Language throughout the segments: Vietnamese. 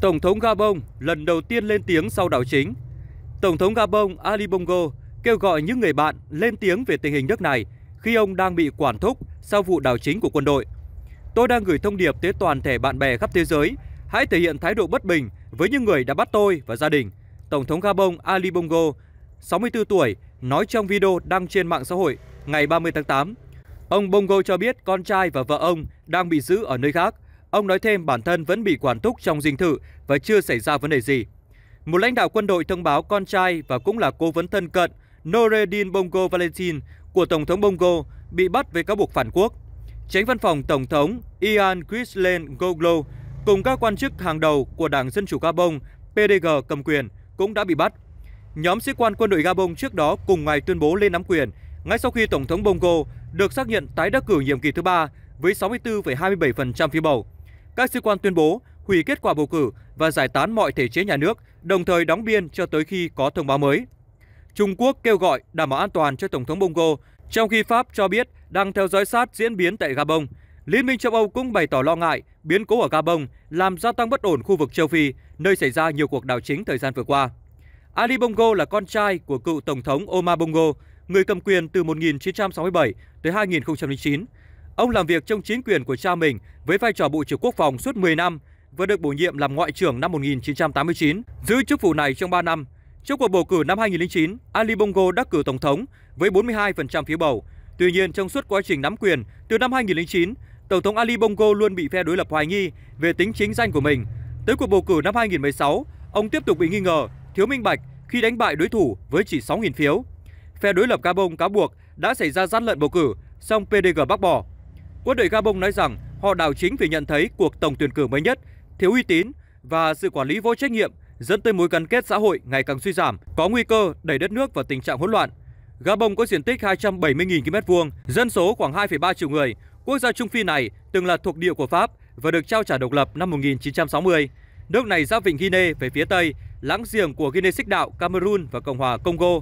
Tổng thống Gabon lần đầu tiên lên tiếng sau đảo chính. Tổng thống Gabon Ali Bongo kêu gọi những người bạn lên tiếng về tình hình nước này khi ông đang bị quản thúc sau vụ đảo chính của quân đội. Tôi đang gửi thông điệp tới toàn thể bạn bè khắp thế giới, hãy thể hiện thái độ bất bình với những người đã bắt tôi và gia đình. Tổng thống Gabon Ali Bongo, 64 tuổi, nói trong video đăng trên mạng xã hội ngày 30 tháng 8. Ông Bongo cho biết con trai và vợ ông đang bị giữ ở nơi khác. Ông nói thêm bản thân vẫn bị quản thúc trong dinh thự và chưa xảy ra vấn đề gì. Một lãnh đạo quân đội thông báo con trai và cũng là cố vấn thân cận Noredin Bongo Valentin của Tổng thống Bongo bị bắt với cáo buộc phản quốc. Tránh văn phòng Tổng thống Ian Chrislen Goglo cùng các quan chức hàng đầu của Đảng Dân Chủ Gabon PDG cầm quyền cũng đã bị bắt. Nhóm sĩ quan quân đội Gabon trước đó cùng ngày tuyên bố lên nắm quyền ngay sau khi Tổng thống Bongo được xác nhận tái đắc cử nhiệm kỳ thứ ba với 64,27% phiếu bầu các sĩ quan tuyên bố hủy kết quả bầu cử và giải tán mọi thể chế nhà nước, đồng thời đóng biên cho tới khi có thông báo mới. Trung Quốc kêu gọi đảm bảo an toàn cho Tổng thống Bongo, trong khi Pháp cho biết đang theo dõi sát diễn biến tại Gabon. Liên minh châu Âu cũng bày tỏ lo ngại biến cố ở Gabon làm gia tăng bất ổn khu vực châu Phi, nơi xảy ra nhiều cuộc đảo chính thời gian vừa qua. Ali Bongo là con trai của cựu Tổng thống Omar Bongo, người cầm quyền từ 1967 tới 2009, Ông làm việc trong chính quyền của cha mình với vai trò Bộ trưởng Quốc phòng suốt 10 năm và được bổ nhiệm làm Ngoại trưởng năm 1989, giữ chức vụ này trong 3 năm. Trong cuộc bầu cử năm 2009, Ali Bongo đắc cử Tổng thống với 42% phiếu bầu. Tuy nhiên, trong suốt quá trình nắm quyền, từ năm 2009, Tổng thống Ali Bongo luôn bị phe đối lập hoài nghi về tính chính danh của mình. Tới cuộc bầu cử năm 2016, ông tiếp tục bị nghi ngờ thiếu minh bạch khi đánh bại đối thủ với chỉ 6.000 phiếu. Phe đối lập Gabon cáo buộc đã xảy ra gian lận bầu cử, song PDG bác bỏ Quân đội Gabon nói rằng họ đảo chính vì nhận thấy cuộc tổng tuyển cử mới nhất thiếu uy tín và sự quản lý vô trách nhiệm dẫn tới mối gắn kết xã hội ngày càng suy giảm, có nguy cơ đẩy đất nước vào tình trạng hỗn loạn. Gabon có diện tích 270.000 km2, dân số khoảng 2,3 triệu người. Quốc gia Trung Phi này từng là thuộc địa của Pháp và được trao trả độc lập năm 1960. Nước này giáp vịnh Guinea về phía tây, láng giềng của Guinea xích đạo, Cameroon và Cộng hòa Congo.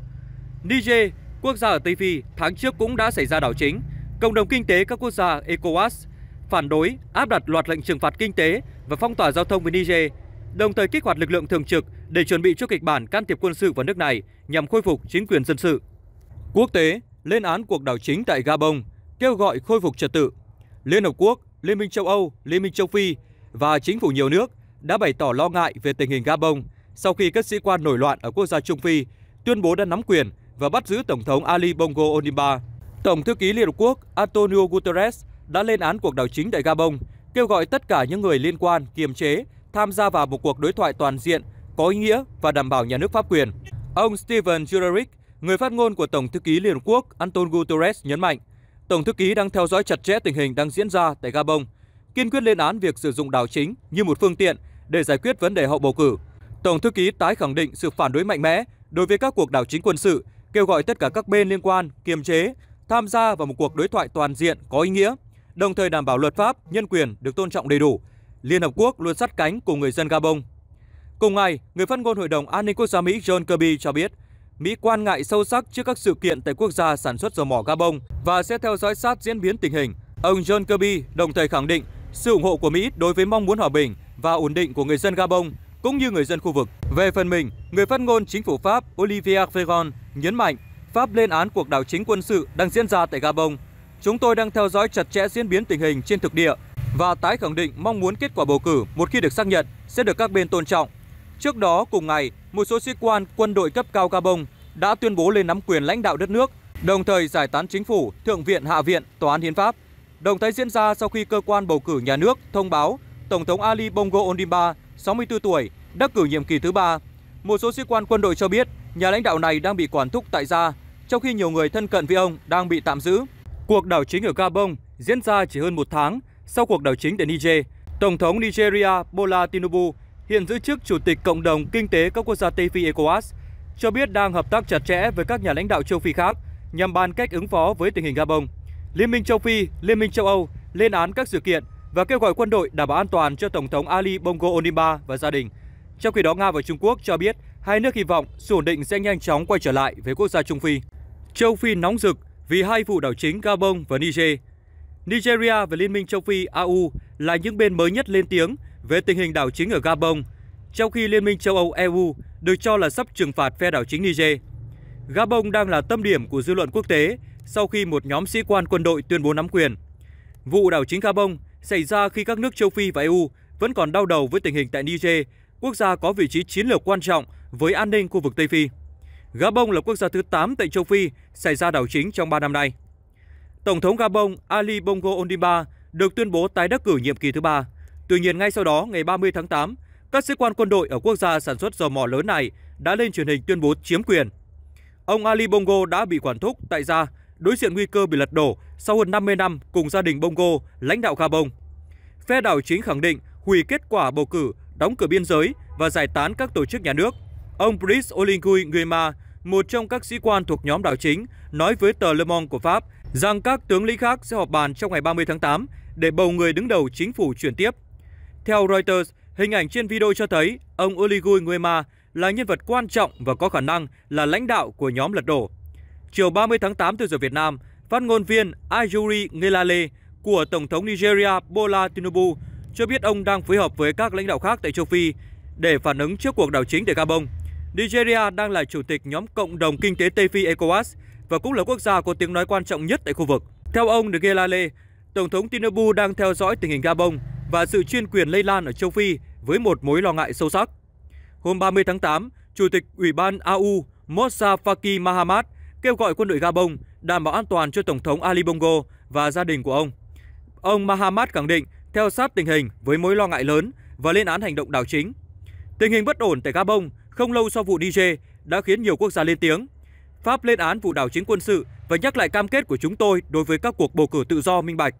Niger, quốc gia ở Tây Phi, tháng trước cũng đã xảy ra đảo chính – Cộng đồng kinh tế các quốc gia ECOWAS phản đối áp đặt loạt lệnh trừng phạt kinh tế và phong tỏa giao thông với Niger, đồng thời kích hoạt lực lượng thường trực để chuẩn bị cho kịch bản can thiệp quân sự vào nước này nhằm khôi phục chính quyền dân sự. Quốc tế lên án cuộc đảo chính tại Gabon, kêu gọi khôi phục trật tự. Liên Hợp Quốc, Liên minh châu Âu, Liên minh châu Phi và chính phủ nhiều nước đã bày tỏ lo ngại về tình hình Gabon sau khi các sĩ quan nổi loạn ở quốc gia Trung Phi tuyên bố đã nắm quyền và bắt giữ Tổng thống Ali Bongo Ondimba. Tổng thư ký Liên Hợp Quốc Antonio Guterres đã lên án cuộc đảo chính tại Gabon, kêu gọi tất cả những người liên quan kiềm chế tham gia vào một cuộc đối thoại toàn diện có ý nghĩa và đảm bảo nhà nước pháp quyền. Ông Steven Dujarric, người phát ngôn của Tổng thư ký Liên Hợp Quốc Antonio Guterres nhấn mạnh, Tổng thư ký đang theo dõi chặt chẽ tình hình đang diễn ra tại Gabon, kiên quyết lên án việc sử dụng đảo chính như một phương tiện để giải quyết vấn đề hậu bầu cử. Tổng thư ký tái khẳng định sự phản đối mạnh mẽ đối với các cuộc đảo chính quân sự, kêu gọi tất cả các bên liên quan kiềm chế tham gia vào một cuộc đối thoại toàn diện có ý nghĩa, đồng thời đảm bảo luật pháp, nhân quyền được tôn trọng đầy đủ. Liên Hợp Quốc luôn sát cánh cùng người dân Gabon. Cùng ngày, người phát ngôn Hội đồng An ninh Quốc gia Mỹ John Kirby cho biết, Mỹ quan ngại sâu sắc trước các sự kiện tại quốc gia sản xuất dầu mỏ Gabon và sẽ theo dõi sát diễn biến tình hình. Ông John Kirby đồng thời khẳng định sự ủng hộ của Mỹ đối với mong muốn hòa bình và ổn định của người dân Gabon cũng như người dân khu vực. Về phần mình, người phát ngôn chính phủ Pháp Olivier Véran nhấn mạnh Pháp lên án cuộc đảo chính quân sự đang diễn ra tại Gabon. Chúng tôi đang theo dõi chặt chẽ diễn biến tình hình trên thực địa và tái khẳng định mong muốn kết quả bầu cử một khi được xác nhận sẽ được các bên tôn trọng. Trước đó cùng ngày, một số sĩ quan quân đội cấp cao Gabon đã tuyên bố lên nắm quyền lãnh đạo đất nước, đồng thời giải tán chính phủ, thượng viện, hạ viện, tòa án hiến pháp. Động thái diễn ra sau khi cơ quan bầu cử nhà nước thông báo Tổng thống Ali Bongo Ondimba, 64 tuổi, đắc cử nhiệm kỳ thứ ba. Một số sĩ quan quân đội cho biết nhà lãnh đạo này đang bị quản thúc tại gia trong khi nhiều người thân cận với ông đang bị tạm giữ. Cuộc đảo chính ở Gabon diễn ra chỉ hơn một tháng sau cuộc đảo chính tại Niger. Tổng thống Nigeria Bola Tinubu hiện giữ chức Chủ tịch Cộng đồng Kinh tế các quốc gia Tây Phi ECOWAS, cho biết đang hợp tác chặt chẽ với các nhà lãnh đạo châu Phi khác nhằm bàn cách ứng phó với tình hình Gabon. Liên minh châu Phi, Liên minh châu Âu lên án các sự kiện và kêu gọi quân đội đảm bảo an toàn cho Tổng thống Ali Bongo Ondimba và gia đình. Trong khi đó, Nga và Trung Quốc cho biết hai nước hy vọng sự ổn định sẽ nhanh chóng quay trở lại với quốc gia Trung Phi. Châu Phi nóng rực vì hai vụ đảo chính Gabon và Niger. Nigeria và Liên minh châu Phi AU là những bên mới nhất lên tiếng về tình hình đảo chính ở Gabon, trong khi Liên minh châu Âu EU được cho là sắp trừng phạt phe đảo chính Niger. Gabon đang là tâm điểm của dư luận quốc tế sau khi một nhóm sĩ quan quân đội tuyên bố nắm quyền. Vụ đảo chính Gabon xảy ra khi các nước châu Phi và EU vẫn còn đau đầu với tình hình tại Niger quốc gia có vị trí chiến lược quan trọng với an ninh khu vực Tây Phi. Gabon là quốc gia thứ 8 tại châu Phi xảy ra đảo chính trong 3 năm nay. Tổng thống Gabon Ali Bongo Ondimba được tuyên bố tái đắc cử nhiệm kỳ thứ ba. Tuy nhiên ngay sau đó, ngày 30 tháng 8, các sĩ quan quân đội ở quốc gia sản xuất dầu mỏ lớn này đã lên truyền hình tuyên bố chiếm quyền. Ông Ali Bongo đã bị quản thúc tại gia, đối diện nguy cơ bị lật đổ sau hơn 50 năm cùng gia đình Bongo, lãnh đạo Gabon. Phe đảo chính khẳng định hủy kết quả bầu cử đóng cửa biên giới và giải tán các tổ chức nhà nước. Ông Brice Olingui Nguema, một trong các sĩ quan thuộc nhóm đảo chính, nói với tờ Le Monde của Pháp rằng các tướng lĩnh khác sẽ họp bàn trong ngày 30 tháng 8 để bầu người đứng đầu chính phủ chuyển tiếp. Theo Reuters, hình ảnh trên video cho thấy ông Olingui Nguema là nhân vật quan trọng và có khả năng là lãnh đạo của nhóm lật đổ. Chiều 30 tháng 8 từ giờ Việt Nam, phát ngôn viên Ajuri Ngelale của Tổng thống Nigeria Bola Tinubu cho biết ông đang phối hợp với các lãnh đạo khác tại châu Phi để phản ứng trước cuộc đảo chính tại Gabon. Nigeria đang là chủ tịch nhóm Cộng đồng Kinh tế Tây Phi ECOWAS và cũng là quốc gia có tiếng nói quan trọng nhất tại khu vực. Theo ông Ngelale, Tổng thống Tinubu đang theo dõi tình hình Gabon và sự chuyên quyền lây lan ở châu Phi với một mối lo ngại sâu sắc. Hôm 30 tháng 8, Chủ tịch Ủy ban AU Moussa Faki Mahamat kêu gọi quân đội Gabon đảm bảo an toàn cho Tổng thống Ali Bongo và gia đình của ông. Ông Mahamat khẳng định theo sát tình hình với mối lo ngại lớn và lên án hành động đảo chính. Tình hình bất ổn tại Gabon không lâu sau vụ Niger đã khiến nhiều quốc gia lên tiếng. Pháp lên án vụ đảo chính quân sự và nhắc lại cam kết của chúng tôi đối với các cuộc bầu cử tự do minh bạch.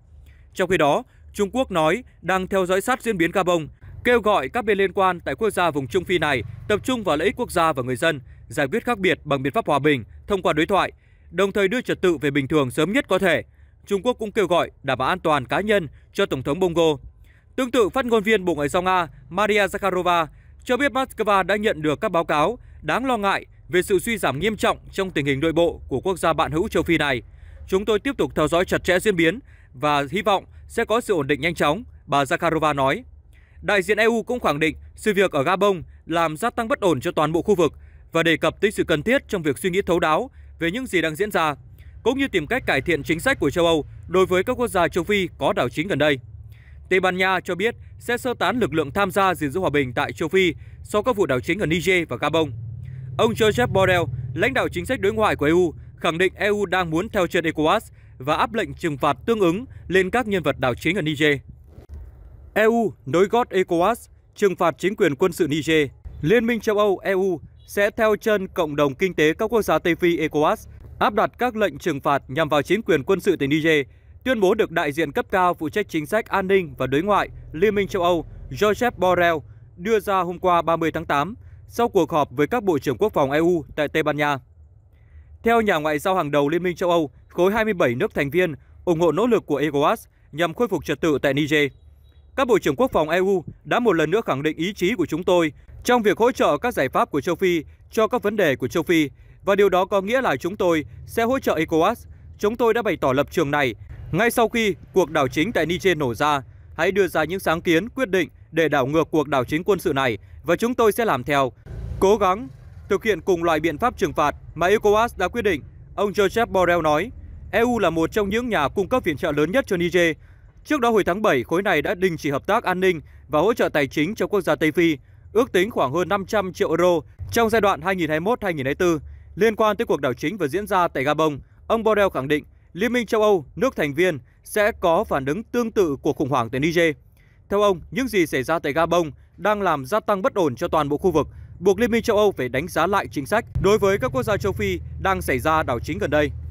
Trong khi đó, Trung Quốc nói đang theo dõi sát diễn biến Gabon, kêu gọi các bên liên quan tại quốc gia vùng Trung Phi này tập trung vào lợi ích quốc gia và người dân, giải quyết khác biệt bằng biện pháp hòa bình thông qua đối thoại, đồng thời đưa trật tự về bình thường sớm nhất có thể – Trung Quốc cũng kêu gọi đảm bảo an toàn cá nhân cho Tổng thống Bongo. Tương tự, phát ngôn viên Bộ Ngoại giao Nga Maria Zakharova cho biết Moscow đã nhận được các báo cáo đáng lo ngại về sự suy giảm nghiêm trọng trong tình hình nội bộ của quốc gia bạn hữu châu Phi này. Chúng tôi tiếp tục theo dõi chặt chẽ diễn biến và hy vọng sẽ có sự ổn định nhanh chóng, bà Zakharova nói. Đại diện EU cũng khẳng định sự việc ở Gabon làm gia tăng bất ổn cho toàn bộ khu vực và đề cập tới sự cần thiết trong việc suy nghĩ thấu đáo về những gì đang diễn ra cũng như tìm cách cải thiện chính sách của châu Âu đối với các quốc gia châu Phi có đảo chính gần đây. Tây Ban Nha cho biết sẽ sơ tán lực lượng tham gia gìn giữ hòa bình tại châu Phi sau các vụ đảo chính ở Niger và Gabon. Ông Joseph Borrell, lãnh đạo chính sách đối ngoại của EU, khẳng định EU đang muốn theo chân ECOWAS và áp lệnh trừng phạt tương ứng lên các nhân vật đảo chính ở Niger. EU nối gót ECOWAS trừng phạt chính quyền quân sự Niger. Liên minh châu Âu EU sẽ theo chân cộng đồng kinh tế các quốc gia Tây Phi ECOWAS áp đặt các lệnh trừng phạt nhằm vào chính quyền quân sự tại Niger. Tuyên bố được đại diện cấp cao phụ trách chính sách an ninh và đối ngoại Liên minh châu Âu Joseph Borrell đưa ra hôm qua 30 tháng 8 sau cuộc họp với các bộ trưởng quốc phòng EU tại Tây Ban Nha. Theo nhà ngoại giao hàng đầu Liên minh châu Âu, khối 27 nước thành viên ủng hộ nỗ lực của ECOWAS nhằm khôi phục trật tự tại Niger. Các bộ trưởng quốc phòng EU đã một lần nữa khẳng định ý chí của chúng tôi trong việc hỗ trợ các giải pháp của châu Phi cho các vấn đề của châu Phi và điều đó có nghĩa là chúng tôi sẽ hỗ trợ ECOWAS. Chúng tôi đã bày tỏ lập trường này ngay sau khi cuộc đảo chính tại Niger nổ ra. Hãy đưa ra những sáng kiến, quyết định để đảo ngược cuộc đảo chính quân sự này và chúng tôi sẽ làm theo. Cố gắng thực hiện cùng loại biện pháp trừng phạt mà ECOWAS đã quyết định, ông Joseph Borrell nói. EU là một trong những nhà cung cấp viện trợ lớn nhất cho Niger. Trước đó hồi tháng 7, khối này đã đình chỉ hợp tác an ninh và hỗ trợ tài chính cho quốc gia Tây Phi, ước tính khoảng hơn 500 triệu euro trong giai đoạn 2021-2024. Liên quan tới cuộc đảo chính vừa diễn ra tại Gabon, ông Borrell khẳng định Liên minh châu Âu, nước thành viên, sẽ có phản ứng tương tự cuộc khủng hoảng tại Niger. Theo ông, những gì xảy ra tại Gabon đang làm gia tăng bất ổn cho toàn bộ khu vực, buộc Liên minh châu Âu phải đánh giá lại chính sách đối với các quốc gia châu Phi đang xảy ra đảo chính gần đây.